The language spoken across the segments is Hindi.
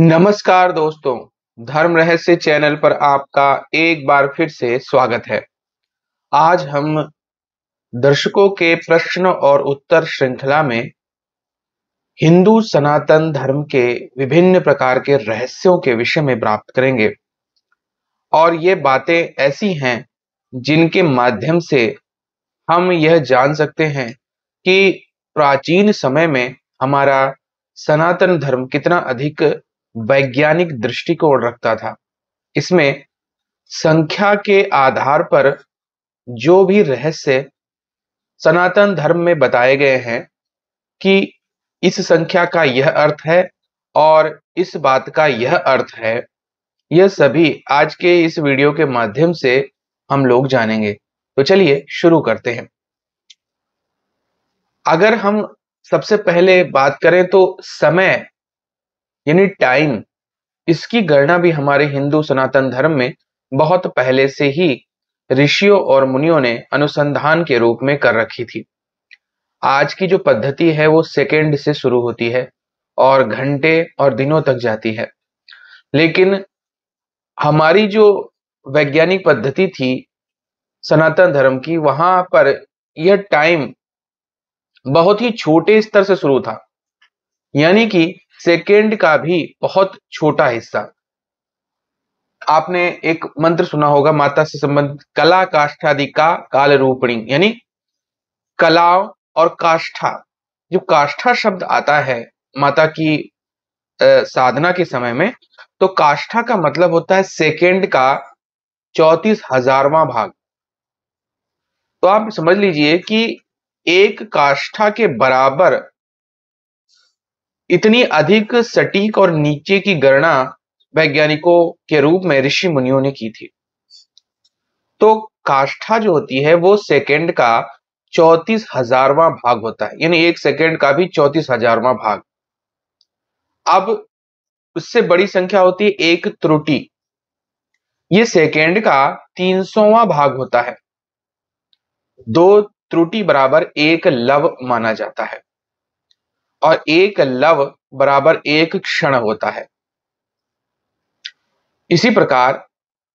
नमस्कार दोस्तों धर्म रहस्य चैनल पर आपका एक बार फिर से स्वागत है आज हम दर्शकों के प्रश्न और उत्तर श्रृंखला में हिंदू सनातन धर्म के विभिन्न प्रकार के रहस्यों के विषय में प्राप्त करेंगे और ये बातें ऐसी हैं जिनके माध्यम से हम यह जान सकते हैं कि प्राचीन समय में हमारा सनातन धर्म कितना अधिक वैज्ञानिक दृष्टिकोण रखता था इसमें संख्या के आधार पर जो भी रहस्य सनातन धर्म में बताए गए हैं कि इस संख्या का यह अर्थ है और इस बात का यह अर्थ है यह सभी आज के इस वीडियो के माध्यम से हम लोग जानेंगे तो चलिए शुरू करते हैं अगर हम सबसे पहले बात करें तो समय यानी टाइम इसकी गणना भी हमारे हिंदू सनातन धर्म में बहुत पहले से ही ऋषियों और मुनियों ने अनुसंधान के रूप में कर रखी थी आज की जो पद्धति है वो सेकेंड से शुरू होती है और घंटे और दिनों तक जाती है लेकिन हमारी जो वैज्ञानिक पद्धति थी सनातन धर्म की वहां पर यह टाइम बहुत ही छोटे स्तर से शुरू था यानी कि सेकेंड का भी बहुत छोटा हिस्सा आपने एक मंत्र सुना होगा माता से संबंधित कला काष्ठादि का काल रूपणी यानी कला और काष्ठा जो काष्ठा शब्द आता है माता की आ, साधना के समय में तो काष्ठा का मतलब होता है सेकेंड का चौतीस हजारवा भाग तो आप समझ लीजिए कि एक काष्ठा के बराबर इतनी अधिक सटीक और नीचे की गणना वैज्ञानिकों के रूप में ऋषि मुनियों ने की थी तो काष्ठा जो होती है वो सेकेंड का चौतीस हजारवा भाग होता है यानी एक सेकेंड का भी चौतीस हजारवा भाग अब उससे बड़ी संख्या होती है एक त्रुटि ये सेकेंड का तीन सौवा भाग होता है दो त्रुटि बराबर एक लव माना जाता है और एक लव बराबर एक क्षण होता है इसी प्रकार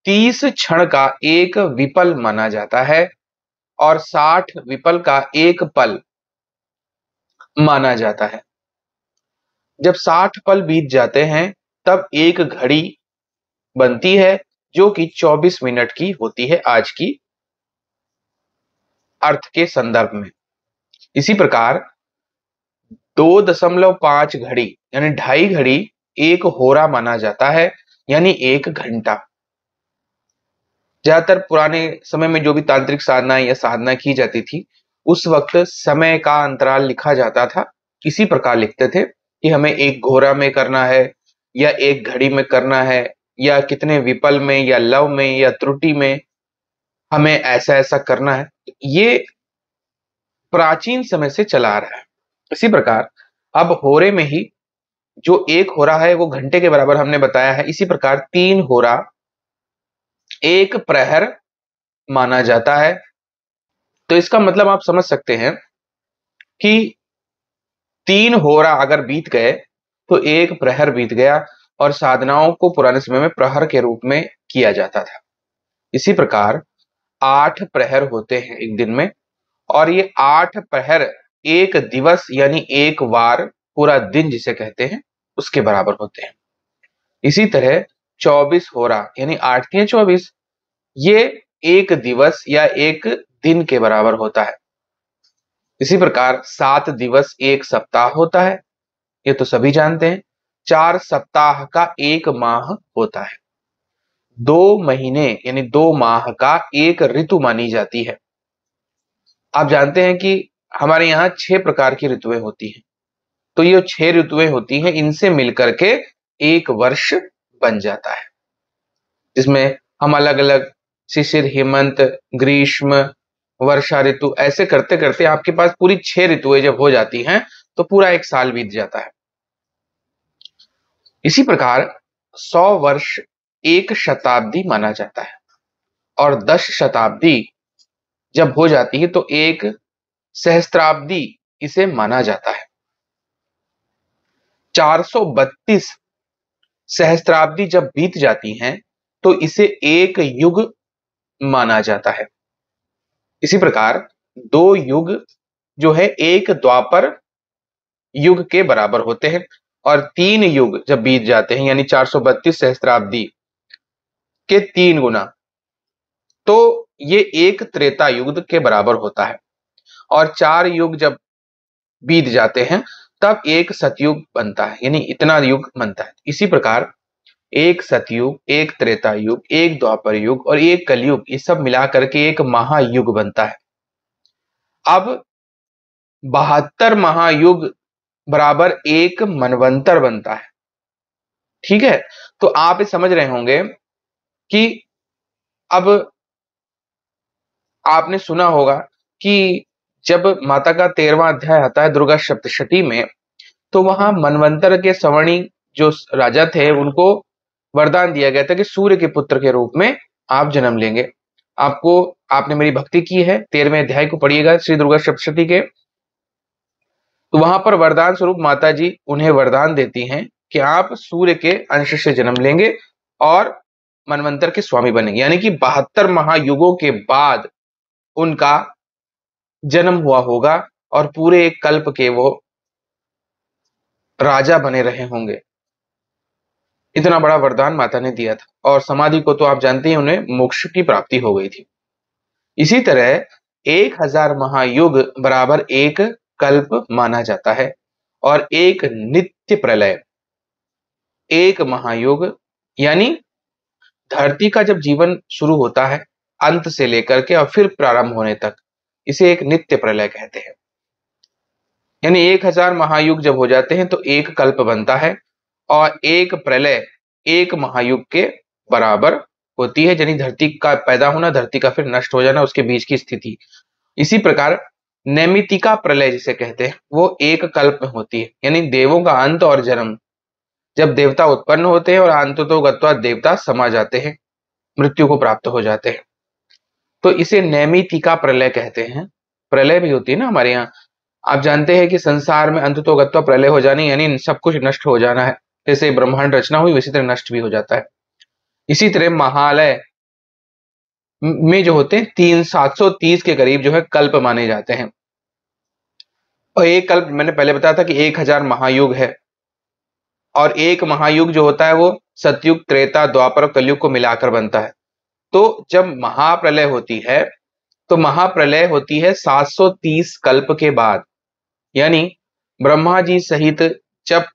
तीस क्षण का एक विपल माना जाता है और साठ विपल का एक पल माना जाता है जब साठ पल बीत जाते हैं तब एक घड़ी बनती है जो कि 24 मिनट की होती है आज की अर्थ के संदर्भ में इसी प्रकार दो दशमलव पांच घड़ी यानी ढाई घड़ी एक होरा माना जाता है यानी एक घंटा ज्यादातर पुराने समय में जो भी तांत्रिक साधना या साधना की जाती थी उस वक्त समय का अंतराल लिखा जाता था इसी प्रकार लिखते थे कि हमें एक घोरा में करना है या एक घड़ी में करना है या कितने विपल में या लव में या त्रुटि में हमें ऐसा ऐसा करना है ये प्राचीन समय से चला आ रहा है इसी प्रकार अब होरे में ही जो एक हो रहा है वो घंटे के बराबर हमने बताया है इसी प्रकार तीन हो रहा एक प्रहर माना जाता है तो इसका मतलब आप समझ सकते हैं कि तीन हो रहा अगर बीत गए तो एक प्रहर बीत गया और साधनाओं को पुराने समय में प्रहर के रूप में किया जाता था इसी प्रकार आठ प्रहर होते हैं एक दिन में और ये आठ प्रहर एक दिवस यानी एक बार पूरा दिन जिसे कहते हैं उसके बराबर होते हैं इसी तरह चौबीस हो रहा यानी आठ के चौबीस ये एक दिवस या एक दिन के बराबर होता है इसी प्रकार सात दिवस एक सप्ताह होता है ये तो सभी जानते हैं चार सप्ताह का एक माह होता है दो महीने यानी दो माह का एक ऋतु मानी जाती है आप जानते हैं कि हमारे यहाँ छह प्रकार की ऋतुएं होती हैं तो ये छह ऋतुएं होती हैं इनसे मिलकर के एक वर्ष बन जाता है जिसमें हम अलग अलग शिशिर हेमंत ग्रीष्म वर्षा ऋतु ऐसे करते करते आपके पास पूरी छह ऋतुएं जब हो जाती हैं तो पूरा एक साल बीत जाता है इसी प्रकार सौ वर्ष एक शताब्दी माना जाता है और दस शताब्दी जब हो जाती है तो एक सहस्त्राब्दी इसे माना जाता है 432 सहस्त्राब्दी जब बीत जाती हैं तो इसे एक युग माना जाता है इसी प्रकार दो युग जो है एक द्वापर युग के बराबर होते हैं और तीन युग जब बीत जाते हैं यानी 432 सहस्त्राब्दी के तीन गुना तो ये एक त्रेता युग के बराबर होता है और चार युग जब बीत जाते हैं तब एक सतयुग बनता है यानी इतना युग बनता है इसी प्रकार एक सतयुग एक त्रेता युग एक द्वापर युग और एक कलयुग ये सब मिला करके एक महायुग बनता है अब बहत्तर महायुग बराबर एक मनवंतर बनता है ठीक है तो आप समझ रहे होंगे कि अब आपने सुना होगा कि जब माता का तेरवा अध्याय आता है दुर्गा सप्तशती में तो वहां मनवंतर के सवर्णी जो राजा थे उनको वरदान दिया गया था कि सूर्य के पुत्र के रूप में आप जन्म लेंगे आपको आपने मेरी भक्ति की है तेरहवें अध्याय को पढ़िएगा श्री दुर्गा सप्तशती के तो वहां पर वरदान स्वरूप माता जी उन्हें वरदान देती हैं कि आप सूर्य के अंश से जन्म लेंगे और मनवंतर के स्वामी बनेंगे यानी कि बहत्तर महायुगों के बाद उनका जन्म हुआ होगा और पूरे एक कल्प के वो राजा बने रहे होंगे इतना बड़ा वरदान माता ने दिया था और समाधि को तो आप जानते हैं उन्हें मोक्ष की प्राप्ति हो गई थी इसी तरह एक हजार महायुग बराबर एक कल्प माना जाता है और एक नित्य प्रलय एक महायुग यानी धरती का जब जीवन शुरू होता है अंत से लेकर के और फिर प्रारंभ होने तक इसे एक नित्य प्रलय कहते हैं यानी एक हजार महायुग जब हो जाते हैं तो एक कल्प बनता है और एक प्रलय एक महायुग के बराबर होती है यानी धरती का पैदा होना धरती का फिर नष्ट हो जाना उसके बीच की स्थिति इसी प्रकार नैमितिका प्रलय जिसे कहते हैं वो एक कल्प में होती है यानी देवों का अंत और जन्म जब देवता उत्पन्न होते हैं और अंत तो गत्वा देवता समा जाते हैं मृत्यु को प्राप्त हो जाते हैं तो इसे नैमिति का प्रलय कहते हैं प्रलय भी होती है ना हमारे यहाँ आप जानते हैं कि संसार में अंत तो प्रलय हो जानी यानी सब कुछ नष्ट हो जाना है जैसे ब्रह्मांड रचना हुई उसी तरह नष्ट भी हो जाता है इसी तरह महालय में जो होते हैं तीन सात सौ तीस के करीब जो है कल्प माने जाते हैं और एक कल्प मैंने पहले बताया था कि एक हजार महायुग है और एक महायुग जो होता है वो सतयुग त्रेता द्वापर और कलयुग को मिलाकर बनता है तो जब महाप्रलय होती है तो महाप्रलय होती है 730 कल्प के बाद यानी ब्रह्मा जी सहित जब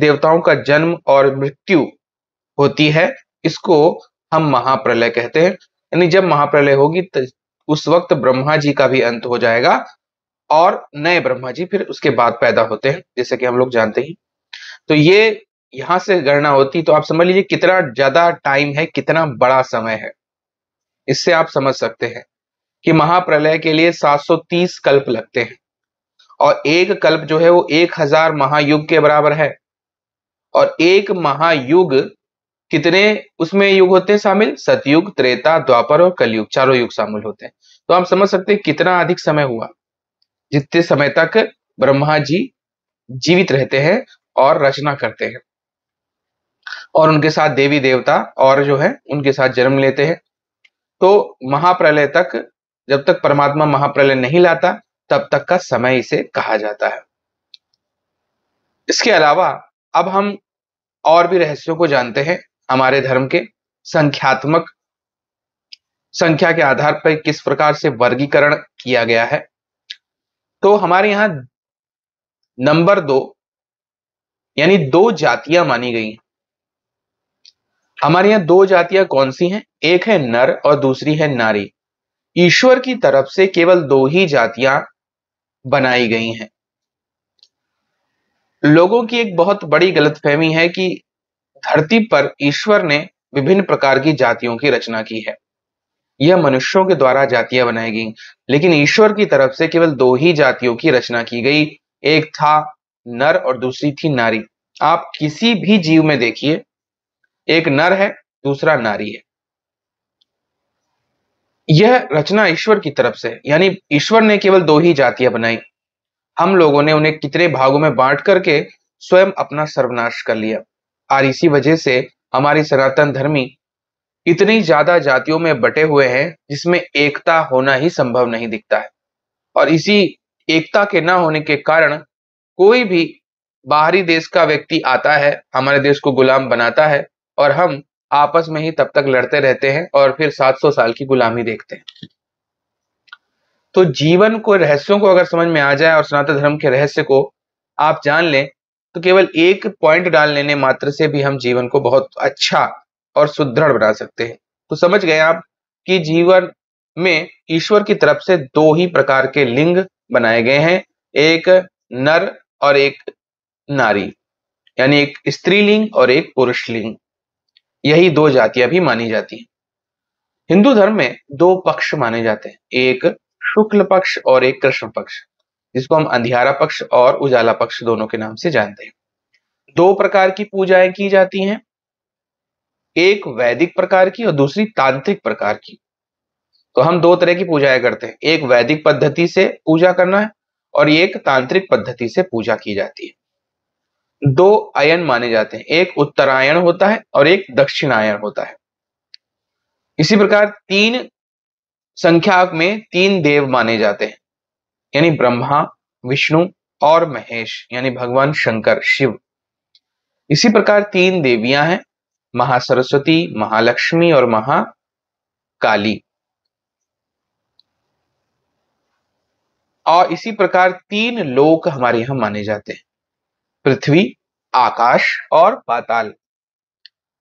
देवताओं का जन्म और मृत्यु होती है इसको हम महाप्रलय कहते हैं यानी जब महाप्रलय होगी तो उस वक्त ब्रह्मा जी का भी अंत हो जाएगा और नए ब्रह्मा जी फिर उसके बाद पैदा होते हैं जैसे कि हम लोग जानते ही तो ये यहां से गणना होती तो आप समझ लीजिए कितना ज्यादा टाइम है कितना बड़ा समय है इससे आप समझ सकते हैं कि महाप्रलय के लिए 730 कल्प लगते हैं और एक कल्प जो है वो 1000 महायुग के बराबर है और एक महायुग कितने उसमें युग होते हैं शामिल सतयुग त्रेता द्वापर और कलयुग चारों युग शामिल होते हैं तो आप समझ सकते हैं कितना अधिक समय हुआ जितने समय तक ब्रह्मा जी जीवित रहते हैं और रचना करते हैं और उनके साथ देवी देवता और जो है उनके साथ जन्म लेते हैं तो महाप्रलय तक जब तक परमात्मा महाप्रलय नहीं लाता तब तक का समय इसे कहा जाता है इसके अलावा अब हम और भी रहस्यों को जानते हैं हमारे धर्म के संख्यात्मक संख्या के आधार पर किस प्रकार से वर्गीकरण किया गया है तो हमारे यहां नंबर दो यानी दो जातियां मानी गई हैं हमारे यहां दो जातियां कौन सी हैं एक है नर और दूसरी है नारी ईश्वर की तरफ से केवल दो ही जातियां बनाई गई हैं लोगों की एक बहुत बड़ी गलतफहमी है कि धरती पर ईश्वर ने विभिन्न प्रकार की जातियों की रचना की है यह मनुष्यों के द्वारा जातियां बनाई गई लेकिन ईश्वर की तरफ से केवल दो ही जातियों की रचना की गई एक था नर और दूसरी थी नारी आप किसी भी जीव में देखिए एक नर है दूसरा नारी है यह रचना ईश्वर की तरफ से यानी ईश्वर ने केवल दो ही जातियां बनाई हम लोगों ने उन्हें कितने भागों में बांट करके स्वयं अपना सर्वनाश कर लिया और इसी वजह से हमारी सनातन धर्मी इतनी ज्यादा जातियों में बटे हुए हैं जिसमें एकता होना ही संभव नहीं दिखता है और इसी एकता के ना होने के कारण कोई भी बाहरी देश का व्यक्ति आता है हमारे देश को गुलाम बनाता है और हम आपस में ही तब तक लड़ते रहते हैं और फिर 700 साल की गुलामी देखते हैं तो जीवन को रहस्यों को अगर समझ में आ जाए और सनातन धर्म के रहस्य को आप जान लें तो केवल एक पॉइंट डाल लेने मात्र से भी हम जीवन को बहुत अच्छा और सुदृढ़ बना सकते हैं तो समझ गए आप कि जीवन में ईश्वर की तरफ से दो ही प्रकार के लिंग बनाए गए हैं एक नर और एक नारी यानी एक स्त्रीलिंग और एक पुरुष लिंग यही दो जातियां भी मानी जाती हैं हिंदू धर्म में दो पक्ष माने जाते हैं एक शुक्ल पक्ष और एक कृष्ण पक्ष जिसको हम अंधियारा पक्ष और उजाला पक्ष दोनों के नाम से जानते हैं दो प्रकार की पूजाएं की जाती हैं एक वैदिक प्रकार की और दूसरी तांत्रिक प्रकार की तो हम दो तरह की पूजाएं करते हैं एक वैदिक पद्धति से पूजा करना है और एक तांत्रिक पद्धति से पूजा की जाती है दो आयन माने जाते हैं एक उत्तरायण होता है और एक दक्षिणायन होता है इसी प्रकार तीन संख्या में तीन देव माने जाते हैं यानी ब्रह्मा विष्णु और महेश यानी भगवान शंकर शिव इसी प्रकार तीन देवियां हैं महासरस्वती महालक्ष्मी और महाकाली और इसी प्रकार तीन लोक हमारे यहां माने जाते हैं पृथ्वी आकाश और पाताल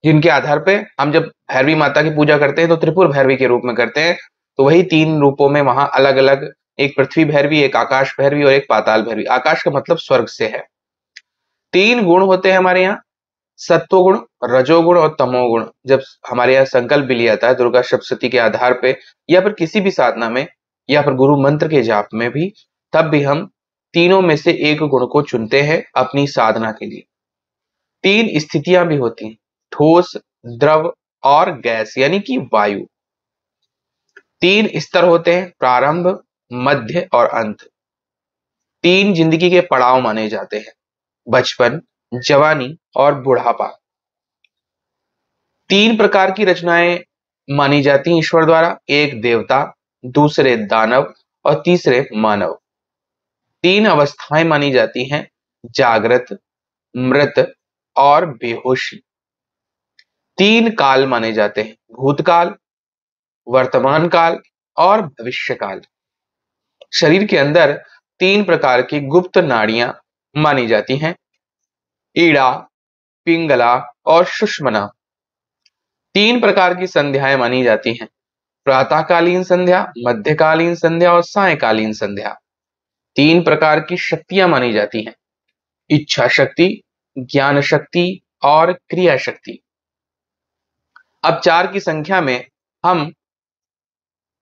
जिनके आधार पे हम जब भैरवी माता की पूजा करते हैं तो त्रिपुर भैरवी के रूप में करते हैं तो वही तीन रूपों में वहां अलग अलग एक पृथ्वी भैरवी एक आकाश भैरवी और एक पाताल भैरवी आकाश का मतलब स्वर्ग से है तीन गुण होते हैं हमारे यहाँ सत्वगुण रजोगुण और तमोगुण जब हमारे यहाँ संकल्प भी लिया जाता है दुर्गा सप्तती के आधार पे या फिर किसी भी साधना में या फिर गुरु मंत्र के जाप में भी तब भी हम तीनों में से एक गुण को चुनते हैं अपनी साधना के लिए तीन स्थितियां भी होती हैं ठोस द्रव और गैस यानी कि वायु तीन स्तर होते हैं प्रारंभ मध्य और अंत तीन जिंदगी के पड़ाव माने जाते हैं बचपन जवानी और बुढ़ापा तीन प्रकार की रचनाएं मानी जाती हैं ईश्वर द्वारा एक देवता दूसरे दानव और तीसरे मानव तीन अवस्थाएं मानी जाती हैं जागृत मृत और बेहोशी तीन काल माने जाते हैं भूतकाल वर्तमान काल और भविष्य काल शरीर के अंदर तीन प्रकार की गुप्त नाड़ियां मानी जाती हैं ईड़ा पिंगला और सुष्मना तीन प्रकार की संध्याएं मानी जाती हैं प्रातःकालीन संध्या मध्यकालीन संध्या और सायकालीन संध्या तीन प्रकार की शक्तियां मानी जाती हैं इच्छा शक्ति ज्ञान शक्ति और क्रिया शक्ति अब चार की संख्या में हम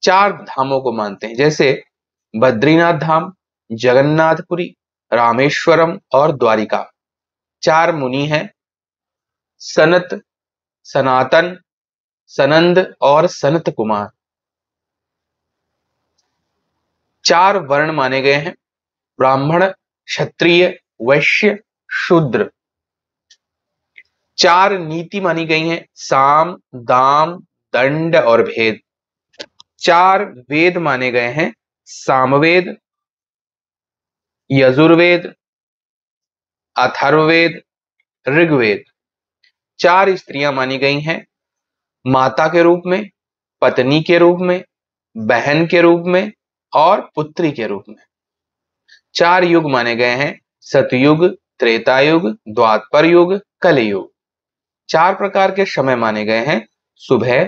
चार धामों को मानते हैं जैसे बद्रीनाथ धाम जगन्नाथपुरी रामेश्वरम और द्वारिका चार मुनि हैं सनत सनातन सनंद और सनत कुमार चार वर्ण माने गए हैं ब्राह्मण क्षत्रिय वैश्य शूद्र चार नीति मानी गई हैं साम दाम दंड और भेद चार वेद माने गए हैं सामवेद यजुर्वेद अथर्ववेद ऋग्वेद चार स्त्रियां मानी गई हैं माता के रूप में पत्नी के रूप में बहन के रूप में और पुत्री के रूप में चार युग माने गए हैं सतयुग त्रेता युग द्वात्पर युग कलयुग चार प्रकार के समय माने गए हैं सुबह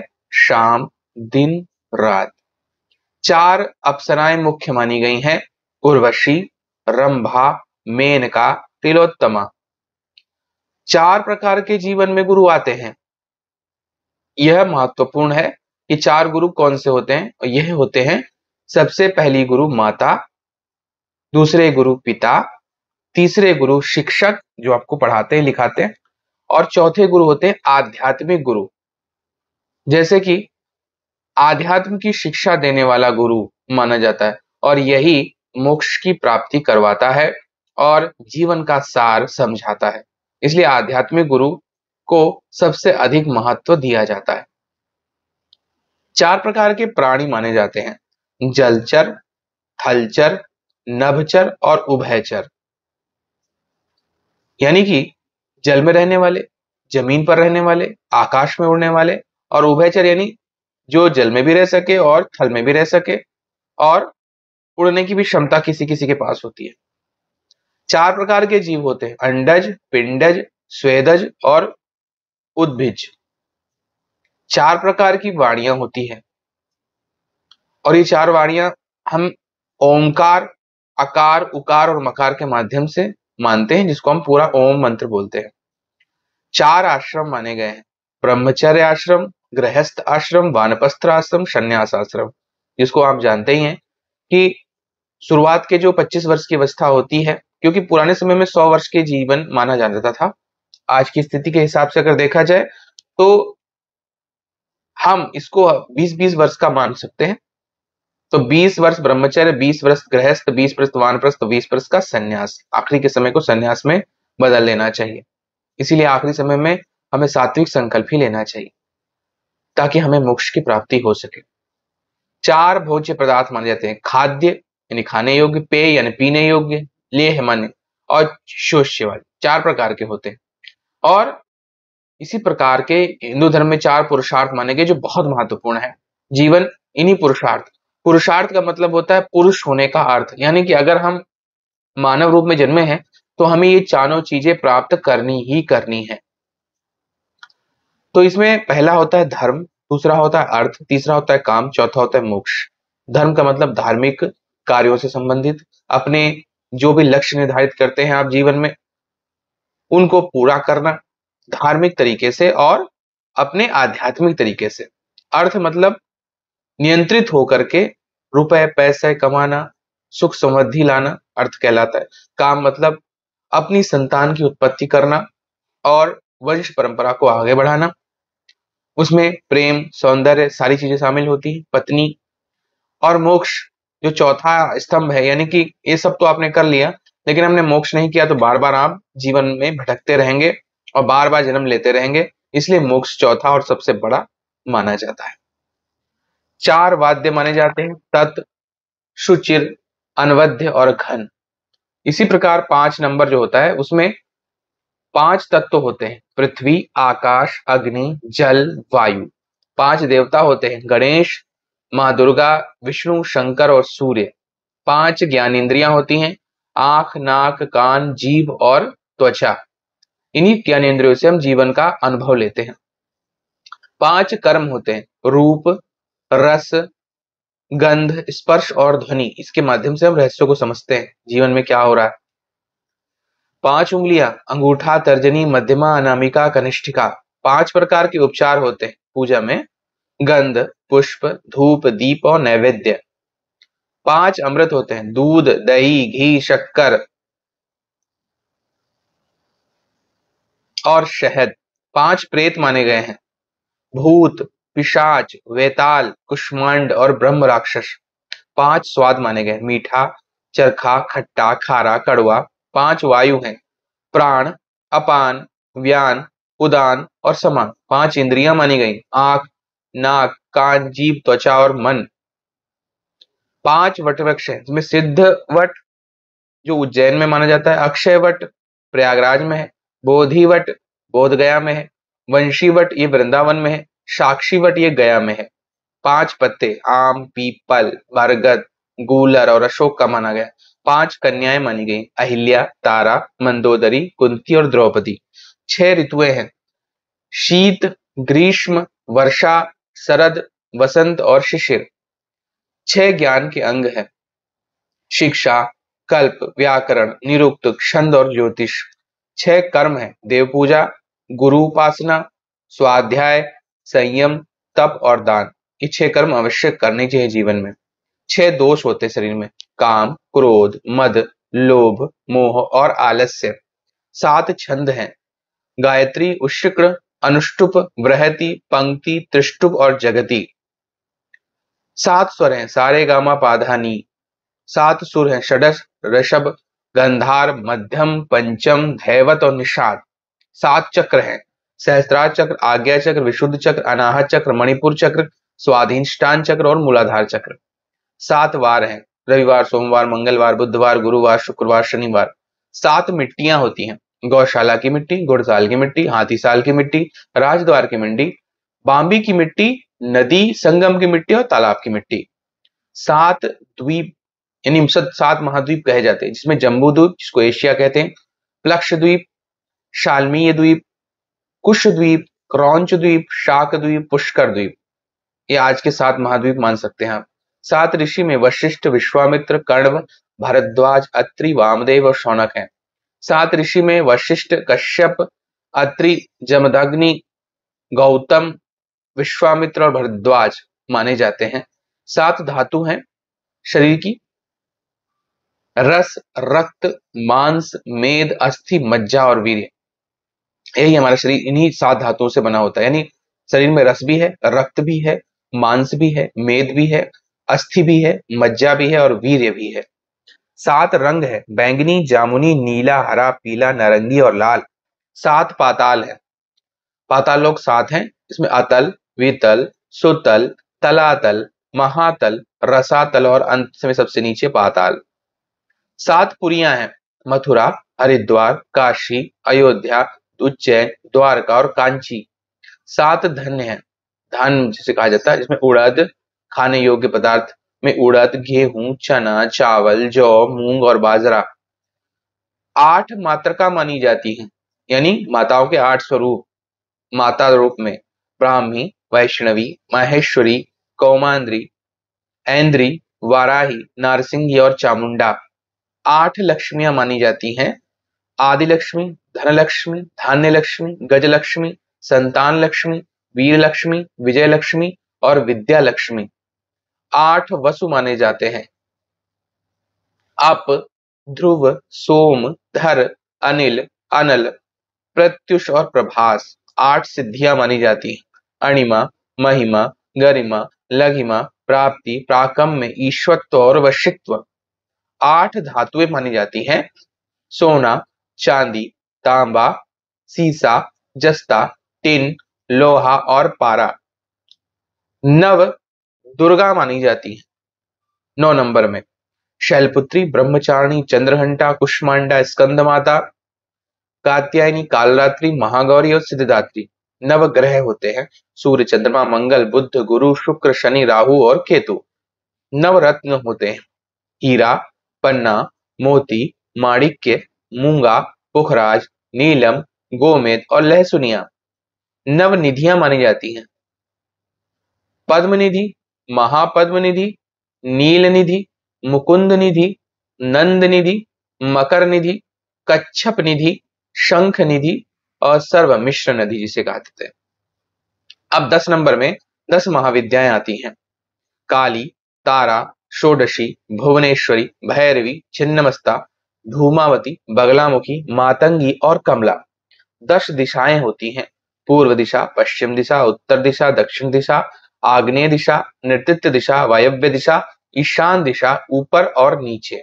शाम दिन रात चार अप्सराएं मुख्य मानी गई हैं उर्वशी रंभा मेनका तिलोत्तमा चार प्रकार के जीवन में गुरु आते हैं यह महत्वपूर्ण है कि चार गुरु कौन से होते हैं और यह होते हैं सबसे पहली गुरु माता दूसरे गुरु पिता तीसरे गुरु शिक्षक जो आपको पढ़ाते हैं लिखाते हैं और चौथे गुरु होते हैं आध्यात्मिक गुरु जैसे कि आध्यात्म की शिक्षा देने वाला गुरु माना जाता है और यही मोक्ष की प्राप्ति करवाता है और जीवन का सार समझाता है इसलिए आध्यात्मिक गुरु को सबसे अधिक महत्व दिया जाता है चार प्रकार के प्राणी माने जाते हैं जलचर थलचर नभचर और उभयचर यानी कि जल में रहने वाले जमीन पर रहने वाले आकाश में उड़ने वाले और उभयचर यानी जो जल में भी रह सके और थल में भी रह सके और उड़ने की भी क्षमता किसी किसी के पास होती है चार प्रकार के जीव होते हैं अंडज पिंडज स्वेदज और उद्भिज चार प्रकार की वाणियां होती हैं और ये चार वाणियां हम ओमकार अकार उकार और मकार के माध्यम से मानते हैं जिसको हम पूरा ओम मंत्र बोलते हैं चार आश्रम माने गए हैं ब्रह्मचर्य आश्रम गृहस्थ आश्रम वानपस्त्र आश्रम संन्यास आश्रम जिसको आप जानते ही हैं कि शुरुआत के जो 25 वर्ष की अवस्था होती है क्योंकि पुराने समय में 100 वर्ष के जीवन माना जाता था आज की स्थिति के हिसाब से अगर देखा जाए तो हम इसको 20-20 वर्ष का मान सकते हैं तो 20 वर्ष ब्रह्मचर्य 20 वर्ष गृहस्थ 20 वर्ष वानप्रस्थ 20 वर्ष का संन्यास आखिरी के समय को संन्यास में बदल लेना चाहिए इसीलिए आखिरी समय में हमें सात्विक संकल्प ही लेना चाहिए ताकि हमें मोक्ष की प्राप्ति हो सके चार भोज्य पदार्थ माने जाते हैं खाद्य यानी खाने योग्य पेय यानी पीने योग्य लेह मन और शोष्य वाले चार प्रकार के होते हैं और इसी प्रकार के हिंदू धर्म में चार पुरुषार्थ माने गए जो बहुत महत्वपूर्ण है जीवन इन्हीं पुरुषार्थ पुरुषार्थ का मतलब होता है पुरुष होने का अर्थ यानी कि अगर हम मानव रूप में जन्मे हैं तो हमें ये चारों चीजें प्राप्त करनी ही करनी है तो इसमें पहला होता है धर्म दूसरा होता है अर्थ तीसरा होता है काम चौथा होता है मोक्ष धर्म का मतलब धार्मिक कार्यों से संबंधित अपने जो भी लक्ष्य निर्धारित करते हैं आप जीवन में उनको पूरा करना धार्मिक तरीके से और अपने आध्यात्मिक तरीके से अर्थ मतलब नियंत्रित होकर के रुपए पैसे कमाना सुख समृद्धि लाना अर्थ कहलाता है काम मतलब अपनी संतान की उत्पत्ति करना और वंश परंपरा को आगे बढ़ाना उसमें प्रेम सौंदर्य सारी चीजें शामिल होती है पत्नी और मोक्ष जो चौथा स्तंभ है यानी कि ये सब तो आपने कर लिया लेकिन हमने मोक्ष नहीं किया तो बार बार आप जीवन में भटकते रहेंगे और बार बार जन्म लेते रहेंगे इसलिए मोक्ष चौथा और सबसे बड़ा माना जाता है चार वाद्य माने जाते हैं तत् सुचिर अनवध्य और घन इसी प्रकार पांच नंबर जो होता है उसमें पांच तत्व होते हैं पृथ्वी आकाश अग्नि जल वायु पांच देवता होते हैं गणेश माँ दुर्गा विष्णु शंकर और सूर्य पांच ज्ञान होती हैं आंख नाक कान जीव और त्वचा इन्हीं ज्ञान इंद्रियों से हम जीवन का अनुभव लेते हैं पांच कर्म होते हैं रूप रस गंध स्पर्श और ध्वनि इसके माध्यम से हम रहस्यों को समझते हैं जीवन में क्या हो रहा है पांच उंगलियां अंगूठा तर्जनी मध्यमा अनामिका कनिष्ठिका पांच प्रकार के उपचार होते हैं पूजा में गंध पुष्प धूप दीप और नैवेद्य पांच अमृत होते हैं दूध दही घी शक्कर और शहद पांच प्रेत माने गए हैं भूत पिशाच वेताल कुष्मांड और ब्रह्म राक्षस पांच स्वाद माने गए मीठा चरखा खट्टा खारा कड़वा पांच वायु हैं प्राण अपान व्यान उदान और समान पांच इंद्रियां मानी गई आंख नाक कान जीव त्वचा और मन पांच वटवृक्ष है जिसमें सिद्ध वट जो उज्जैन में माना जाता है अक्षय वट प्रयागराज में है बोधिवट बोधगया में है वंशीवट ये वृंदावन में है साक्षीवट ये गया में है पांच पत्ते आम पीपल बरगद गूलर और अशोक का माना गया पांच कन्याएं मानी गई अहिल्या तारा मंदोदरी कुंती और द्रौपदी छह ऋतुए हैं शीत ग्रीष्म वर्षा शरद वसंत और शिशिर छह ज्ञान के अंग हैं शिक्षा कल्प व्याकरण निरुक्त छंद और ज्योतिष छह कर्म है देव पूजा गुरु उपासना स्वाध्याय संयम, तप और दान ये छह कर्म अवश्य करने चाहिए जीवन में छह दोष होते शरीर में काम क्रोध मद लोभ मोह और आलस्य सात छंद हैं गायत्री उश्क्र अनुष्टुप बृहति पंक्ति त्रिष्टुप और जगति सात स्वर हैं सारे गामा पाधानी सात सुर हैं षडस ऋषभ गंधार मध्यम पंचम धैवत और निषाद सात चक्र हैं सहस्त्रार चक्र आज्ञा चक्र विशुद्ध चक्र अनाहत चक्र मणिपुर चक्र स्वाधीनष्टान चक्र और मूलाधार चक्र सात वार हैं रविवार सोमवार मंगलवार बुधवार गुरुवार शुक्रवार शनिवार सात मिट्टियां होती हैं गौशाला की मिट्टी गुड़साल की मिट्टी हाथीसाल की मिट्टी राजद्वार की मिट्टी बाम्बी की मिट्टी नदी संगम की मिट्टी और तालाब की मिट्टी सात द्वीप यानी सात महाद्वीप कहे जाते हैं जिसमें जम्बू द्वीप जिसको एशिया कहते हैं प्लक्ष द्वीप शालमीय द्वीप कुश द्वीप क्रौंच द्वीप शाक द्वीप पुष्कर द्वीप ये आज के सात महाद्वीप मान सकते हैं आप सात ऋषि में वशिष्ठ विश्वामित्र कर्ण भरद्वाज अत्रि वामदेव और शौनक हैं सात ऋषि में वशिष्ठ कश्यप अत्रि जमदग्नि गौतम विश्वामित्र और भरद्वाज माने जाते हैं सात धातु हैं शरीर की रस रक्त मांस मेद अस्थि मज्जा और वीर्य यही हमारा शरीर इन्हीं सात धातुओं से बना होता है यानी शरीर में रस भी है रक्त भी है मांस भी है मेद भी है अस्थि भी है मज्जा भी है और वीर्य भी है सात रंग है बैंगनी जामुनी नीला हरा पीला नारंगी और लाल सात पाताल है पाताल लोग सात हैं इसमें अतल वितल सुतल तलातल महातल रसातल और अंत में सबसे नीचे पाताल सात पुरिया हैं मथुरा हरिद्वार काशी अयोध्या उज्जैन द्वारका और कांची सात धन्य है धान जिसे कहा जाता है जिसमें उड़द खाने योग्य पदार्थ में उड़द गेहूं चना चावल जौ मूंग और बाजरा आठ मातृका मानी जाती है यानी माताओं के आठ स्वरूप माता रूप में ब्राह्मी वैष्णवी माहेश्वरी कौमांद्री ऐन्द्री वाराही नारसिंगी और चामुंडा आठ लक्ष्मियां मानी जाती हैं आदि लक्ष्मी धन लक्ष्मी धान्य लक्ष्मी गज लक्ष्मी संतान लक्ष्मी वीर लक्ष्मी विजय लक्ष्मी और विद्या लक्ष्मी आठ वसु माने जाते हैं अप ध्रुव सोम धर अनिल अनल प्रत्युष और प्रभास आठ सिद्धियां मानी जाती हैं अणिमा महिमा गरिमा लघिमा प्राप्ति प्राकम्य ईश्वत्व और वशित्व आठ धातुएं मानी जाती हैं सोना चांदी तांबा सीसा जस्ता टिन लोहा और पारा नव दुर्गा मानी जाती है नौ नंबर में शैलपुत्री ब्रह्मचारिणी चंद्रघंटा कुष्मांडा स्कंदमाता कात्यायनी कालरात्रि महागौरी और सिद्धदात्री नव ग्रह होते हैं सूर्य चंद्रमा मंगल बुद्ध गुरु शुक्र शनि राहु और केतु नवरत्न होते हैं हीरा पन्ना मोती माणिक्य मूंगा, पुखराज, नीलम, गोमेद और लहसुनिया नवनिधियां मानी जाती हैं पद्मनिधि महापद्मनिधि निधि मुकुंद निधि नंद निधि मकर निधि कच्छप निधि शंख निधि और सर्वमिश्र निधि जिसे कहते थे अब दस नंबर में दस महाविद्याएं आती हैं काली तारा षोडशी भुवनेश्वरी भैरवी छिन्नमस्ता धूमावती बगलामुखी मातंगी और कमला दस दिशाएं होती हैं पूर्व दिशा पश्चिम दिशा उत्तर दिशा दक्षिण दिशा आग्नेय दिशा नृत्य दिशा वायव्य दिशा ईशान दिशा ऊपर और नीचे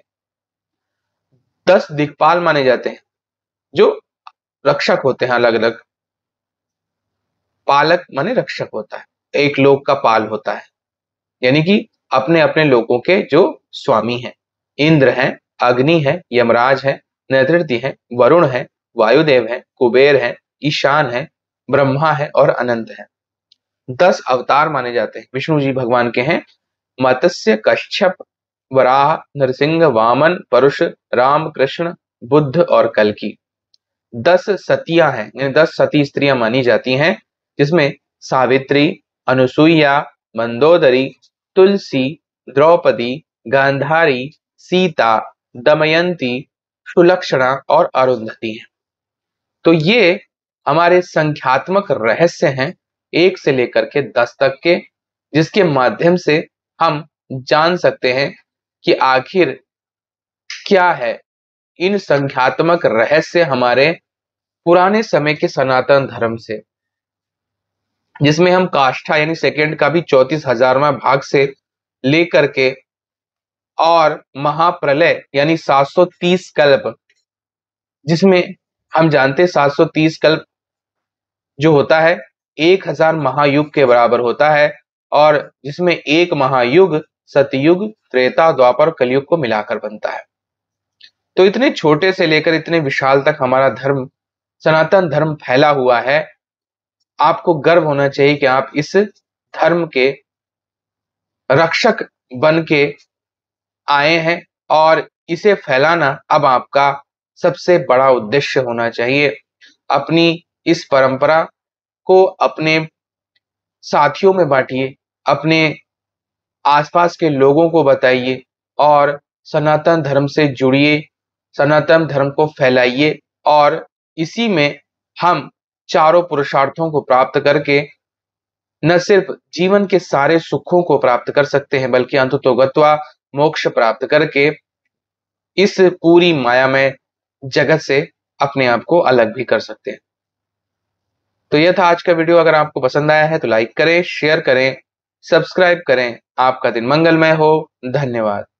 दस दिखपाल माने जाते हैं जो रक्षक होते हैं अलग अलग पालक माने रक्षक होता है एक लोक का पाल होता है यानी कि अपने अपने लोगों के जो स्वामी हैं इंद्र हैं अग्नि है यमराज है नेतृत्व है वरुण है वायुदेव है कुबेर है ईशान है ब्रह्मा है और अनंत है दस अवतार माने जाते हैं विष्णु जी भगवान के हैं मत्स्य कश्यप वराह नरसिंह वामन परुष राम कृष्ण बुद्ध और कलकी दस सतियां हैं यानी दस सती स्त्रियां मानी जाती हैं जिसमें सावित्री अनुसुईया मंदोदरी तुलसी द्रौपदी गांधारी सीता दमयंती सुलक्षणा और अरुंधति है तो ये हमारे संख्यात्मक रहस्य हैं एक से लेकर के दस तक के जिसके माध्यम से हम जान सकते हैं कि आखिर क्या है इन संख्यात्मक रहस्य हमारे पुराने समय के सनातन धर्म से जिसमें हम काष्ठा यानी सेकंड का भी चौतीस हजारवा भाग से लेकर के और महाप्रलय यानी 730 कल्प जिसमें हम जानते 730 कल्प जो होता है 1000 महायुग के बराबर होता है और जिसमें एक महायुग सतयुग त्रेता द्वापर कलयुग को मिलाकर बनता है तो इतने छोटे से लेकर इतने विशाल तक हमारा धर्म सनातन धर्म फैला हुआ है आपको गर्व होना चाहिए कि आप इस धर्म के रक्षक बन के आए हैं और इसे फैलाना अब आपका सबसे बड़ा उद्देश्य होना चाहिए अपनी इस परंपरा को अपने साथियों में बांटिए अपने आसपास के लोगों को बताइए और सनातन धर्म से जुड़िए सनातन धर्म को फैलाइए और इसी में हम चारों पुरुषार्थों को प्राप्त करके न सिर्फ जीवन के सारे सुखों को प्राप्त कर सकते हैं बल्कि अंत तो मोक्ष प्राप्त करके इस पूरी माया में जगत से अपने आप को अलग भी कर सकते हैं तो यह था आज का वीडियो अगर आपको पसंद आया है तो लाइक करें शेयर करें सब्सक्राइब करें आपका दिन मंगलमय हो धन्यवाद